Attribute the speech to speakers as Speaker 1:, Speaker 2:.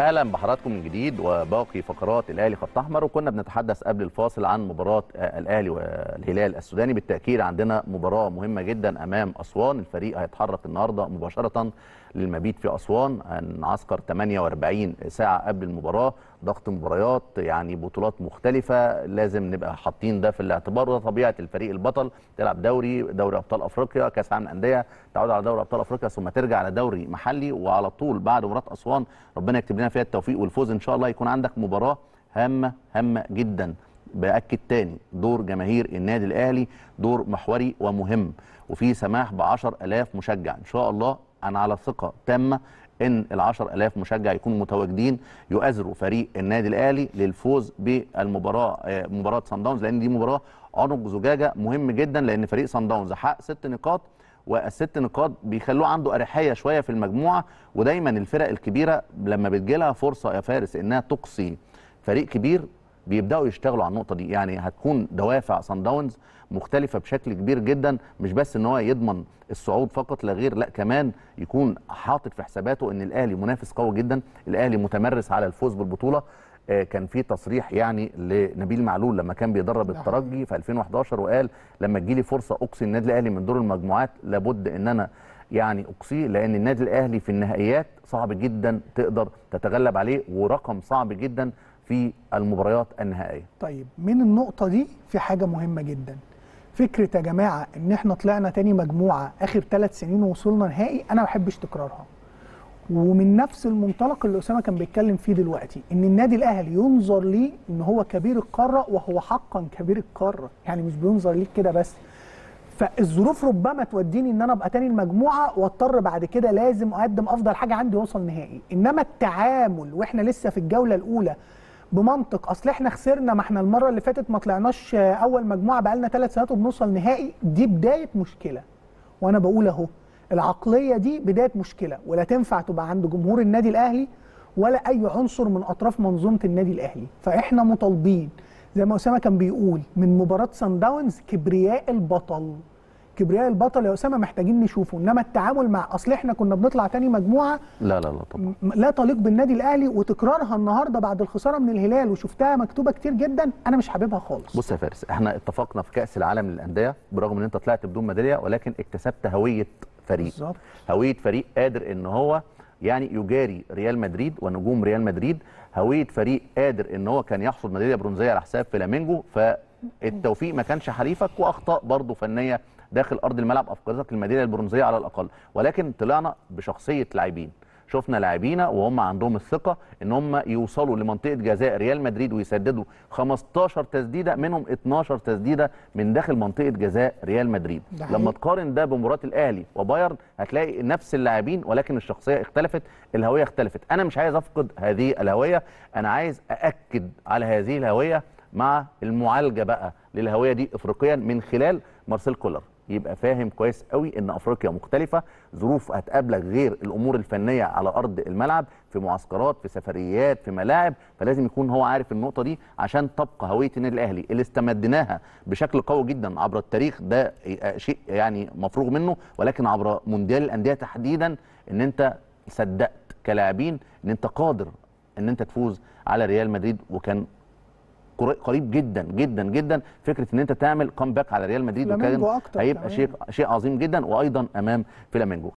Speaker 1: اهلا بحضراتكم من جديد وباقي فقرات الاهلي خط احمر وكنا بنتحدث قبل الفاصل عن مباراه آه، الاهلي والهلال السوداني بالتاكيد عندنا مباراه مهمه جدا امام اسوان الفريق هيتحرك النهارده مباشره للمبيت في اسوان هنعسكر 48 ساعه قبل المباراه ضغط مباريات يعني بطولات مختلفه لازم نبقى حاطين ده في الاعتبار وده طبيعه الفريق البطل تلعب دوري دوري ابطال افريقيا كاس عالم انديه تعود على دوري ابطال افريقيا ثم ترجع على دوري محلي وعلى طول بعد مباراه اسوان ربنا يكتب لنا فيها التوفيق والفوز ان شاء الله يكون عندك مباراه هامه هامه جدا باكد تاني دور جماهير النادي الاهلي دور محوري ومهم وفي سماح ب 10000 مشجع ان شاء الله انا على ثقه تامه ان ال 10000 مشجع يكونوا متواجدين يؤازروا فريق النادي الاهلي للفوز بالمباراه آه، مباراه سان داونز لان دي مباراه عنق زجاجه مهم جدا لان فريق سان داونز حقق ست نقاط والست نقاط بيخلوه عنده اريحيه شويه في المجموعه ودايما الفرق الكبيره لما بتجي لها فرصه يا فارس انها تقصي فريق كبير بيبداوا يشتغلوا على النقطه دي يعني هتكون دوافع سان داونز مختلفه بشكل كبير جدا مش بس ان هو يضمن الصعود فقط لا غير لا كمان يكون حاطط في حساباته ان الاهلي منافس قوي جدا الاهلي متمرس على الفوز بالبطوله آه، كان في تصريح يعني لنبيل معلول لما كان بيدرب نعم. الترجي في 2011 وقال لما تجيلي فرصه اقصي النادي الاهلي من دور المجموعات لابد ان انا يعني اقصيه لان النادي الاهلي في النهائيات صعب جدا تقدر تتغلب عليه ورقم صعب جدا في المباريات النهائيه.
Speaker 2: طيب من النقطه دي في حاجه مهمه جدا. فكره يا جماعه ان احنا طلعنا تاني مجموعه اخر ثلاث سنين ووصلنا نهائي انا ما بحبش تكرارها. ومن نفس المنطلق اللي اسامه كان بيتكلم فيه دلوقتي ان النادي الاهلي ينظر ليه ان هو كبير القاره وهو حقا كبير القاره يعني مش بينظر ليه كده بس فالظروف ربما توديني ان انا ابقى تاني المجموعه واضطر بعد كده لازم اقدم افضل حاجه عندي واوصل نهائي انما التعامل واحنا لسه في الجوله الاولى بمنطق اصل احنا خسرنا ما احنا المره اللي فاتت ما طلعناش اول مجموعه بقالنا ثلاث سنوات وبنوصل نهائي دي بدايه مشكله وانا بقول اهو العقليه دي بدايه مشكله ولا تنفع تبقى عند جمهور النادي الاهلي ولا اي عنصر من اطراف منظومه النادي الاهلي فاحنا مطالبين زي ما اسامه كان بيقول من مباراه سان داونز كبرياء البطل كبرياء البطل يا اسامه محتاجين نشوفه انما التعامل مع اصل احنا كنا بنطلع تاني مجموعه لا لا لا طبعا لا تليق بالنادي الاهلي وتكرارها النهارده بعد الخساره من الهلال وشفتها مكتوبه كتير جدا انا مش حاببها خالص
Speaker 1: بص يا فارس احنا اتفقنا في كاس العالم للانديه برغم ان انت طلعت بدون ميداليه ولكن اكتسبت هويه فريق بالزبط. هويه فريق قادر ان هو يعني يجاري ريال مدريد ونجوم ريال مدريد هويه فريق قادر ان هو كان يحصد ميداليه برونزيه على حساب فلامينجو فالتوفيق ما كانش حليفك واخطاء برضه فنيه داخل ارض الملعب افقدتك الميداليه البرونزيه على الاقل ولكن طلعنا بشخصيه لاعبين شفنا لاعبينا وهم عندهم الثقه ان هم يوصلوا لمنطقه جزاء ريال مدريد ويسددوا 15 تسديده منهم 12 تسديده من داخل منطقه جزاء ريال مدريد لما تقارن ده بمباراه الاهلي وبايرن هتلاقي نفس اللاعبين ولكن الشخصيه اختلفت الهويه اختلفت انا مش عايز افقد هذه الهويه انا عايز ااكد على هذه الهويه مع المعالجه بقى للهويه دي افريقيا من خلال مارسيل كولر يبقى فاهم كويس قوي ان افريقيا مختلفه ظروف هتقابلك غير الامور الفنيه على ارض الملعب في معسكرات في سفريات في ملاعب فلازم يكون هو عارف النقطه دي عشان تبقى هويه النادي الاهلي اللي استمدناها بشكل قوي جدا عبر التاريخ ده شيء يعني مفروغ منه ولكن عبر مونديال الانديه تحديدا ان انت صدقت كلاعبين ان انت قادر ان انت تفوز على ريال مدريد وكان قريب جدا جدا جدا فكره ان انت تعمل كومباك على ريال مدريد وكان هيبقى شيء شيء عظيم جدا وايضا امام فلامينجو